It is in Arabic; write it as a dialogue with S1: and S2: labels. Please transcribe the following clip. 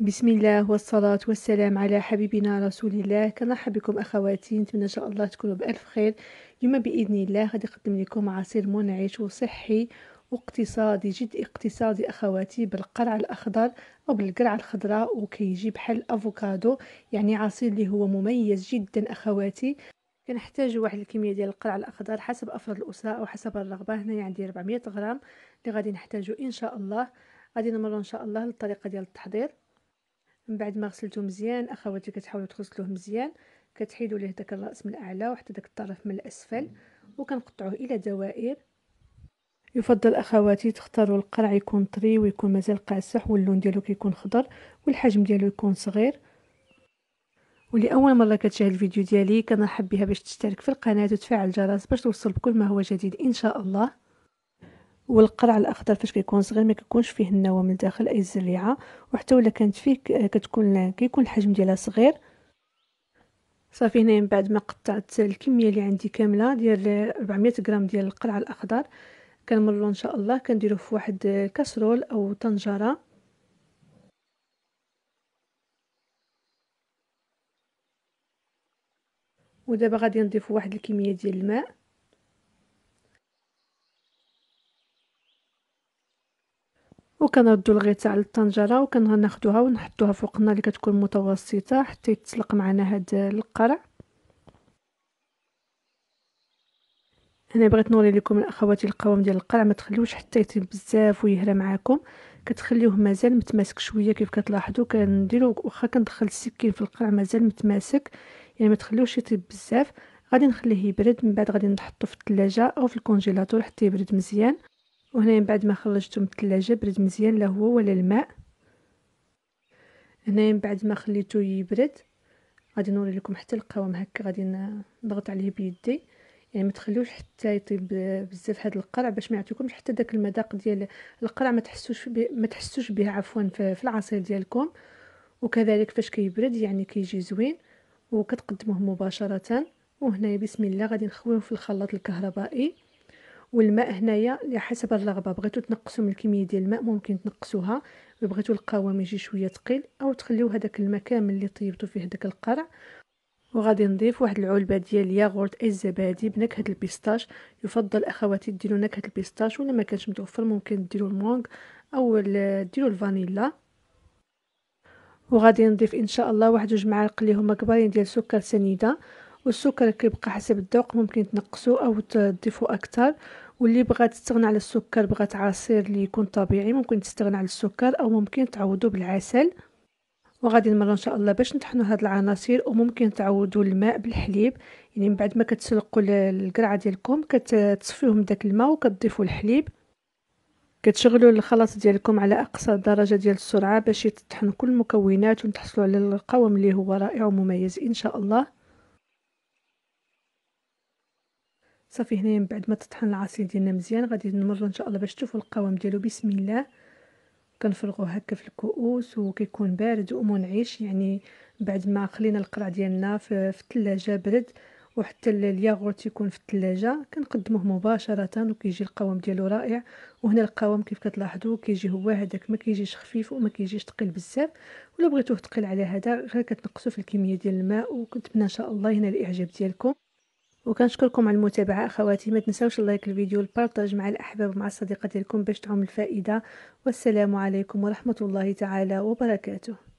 S1: بسم الله والصلاة والسلام على حبيبنا رسول الله كنرحب بكم أخواتي نتمنى إن شاء الله تكونوا بألف خير يوم بإذن الله غادي نقدم لكم عصير منعش وصحي واقتصادي جد اقتصادي أخواتي بالقرع الأخضر أو بالقرع الخضراء وكيجي بحال الأفوكادو يعني عصير اللي هو مميز جدا أخواتي كنحتاج واحد الكميه ديال القرع الاخضر حسب افراد الاسره او حسب الرغبه هنايا عندي 400 غرام اللي غادي نحتاجو ان شاء الله غادي نمر ان شاء الله للطريقه ديال التحضير من بعد ما غسلته مزيان اخواتي كتحاولوا تغسلوه مزيان كتحيدوا ليه داك الراس من الاعلى وحتى داك الطرف من الاسفل وكنقطعوه الى دوائر يفضل اخواتي تختاروا القرع يكون طري ويكون مازال قاصح واللون ديالو كيكون خضر والحجم ديالو يكون صغير ولاول مره كتشاهد الفيديو ديالي كنرحب بها باش تشترك في القناه وتفعل الجرس باش توصل بكل ما هو جديد ان شاء الله والقرع الاخضر فاش كيكون صغير ما كيكونش فيه النواه من الداخل اي الزريعه وحتى ولا كانت فيه كتكون كيكون الحجم ديالها صغير صافي هنا من بعد ما قطعت الكميه اللي عندي كامله ديال 400 غرام ديال القرع الاخضر كنمرلو ان شاء الله كنديرو في واحد الكاسرول او طنجره ودابا غادي نضيف واحد الكميه ديال الماء وكنردو الغيطه على الطنجره وكناخذوها ونحطوها فوق النار اللي كتكون متوسطه حتى يتسلق معنا هاد القرع انا بغيت نوري لكم الاخوات القوام ديال القرع ما تخليوش حتى يطيب بزاف ويهرى معاكم كتخليوه مازال متماسك شويه كيف كتلاحظوا كنديروا واخا كندخل السكين في القرع مازال متماسك يعني ما تخليوش يطيب بزاف غادي نخليه يبرد من بعد غادي نحطه في الثلاجه او في الكونجيلاتور حتى يبرد مزيان وهنا من بعد ما خرجته من الثلاجه برد مزيان لا هو ولا الماء هنا من بعد ما خليته يبرد غادي نوري لكم حتى القوام هكا غادي نضغط عليه بيدي يعني ما تخليوش حتى يطيب بزاف هذا القرع باش ما يعطيكمش حتى داك المذاق ديال القرع ما تحسوش ما تحسوش به عفوا في العصير ديالكم وكذلك فاش كيبرد يعني كيجي زوين وكتقدموه مباشره وهنا بسم الله غادي نخويهم في الخلاط الكهربائي والماء هنايا على حسب الرغبه بغيتو تنقصوا من الكميه ديال الماء ممكن تنقصوها بغيتو القوام يجي شويه ثقيل او تخليو هذاك الماء كامل اللي طيبتو فيه داك القرع وغادي نضيف واحد العلبه ديال ياغورت اي الزبادي بنكهه البيستاش يفضل اخواتي ديروا نكهه البيستاش ولا ما كانش متوفر ممكن ديروا المونغ او ديروا الفانيلا وغادي نضيف ان شاء الله واحد جوج معالق اللي هما كبارين يعني ديال سكر سنيده والسكر كيبقى حسب الذوق ممكن تنقصو او تضيفو اكثر واللي بغات تستغنى على السكر بغات عصير اللي يكون طبيعي ممكن تستغنى على السكر او ممكن تعوضو بالعسل وغادي نمر ان شاء الله باش نطحنوا هاد العناصر وممكن تعوضوا الماء بالحليب يعني من بعد ما كتسلقوا القرعه ديالكم كتصفيوهم داك الماء وكتضيفوا الحليب كتشغلوا الخلاط ديالكم على اقصى درجه ديال السرعه باش يطحن كل المكونات وتحصلوا على القوام اللي هو رائع ومميز ان شاء الله صافي هنايا من بعد ما تطحن العصير ديالنا مزيان غادي نمروا ان شاء الله باش تشوفوا القوام ديالو بسم الله كنفرغوه هكا في الكؤوس وكيكون بارد ومنعش يعني بعد ما خلينا القرع ديالنا في الثلاجه برد وحتى الياغورت يكون في الثلاجه كنقدموه مباشره وكيجي القوام ديالو رائع وهنا القوام كيف كتلاحظوا كيجي هو هذاك ما كيجيش خفيف وما كيجيش ثقيل بزاف ولا بغيتوه ثقيل على هذا غير كتنقصوا في الكميه ديال الماء وكنتمنى ان شاء الله هنا الاعجاب ديالكم وكنشكركم على المتابعه اخواتي ما تنساوش اللايك الفيديو البارطاج مع الاحباب ومع الصديقات ديالكم باش تعم الفائده والسلام عليكم ورحمه الله تعالى وبركاته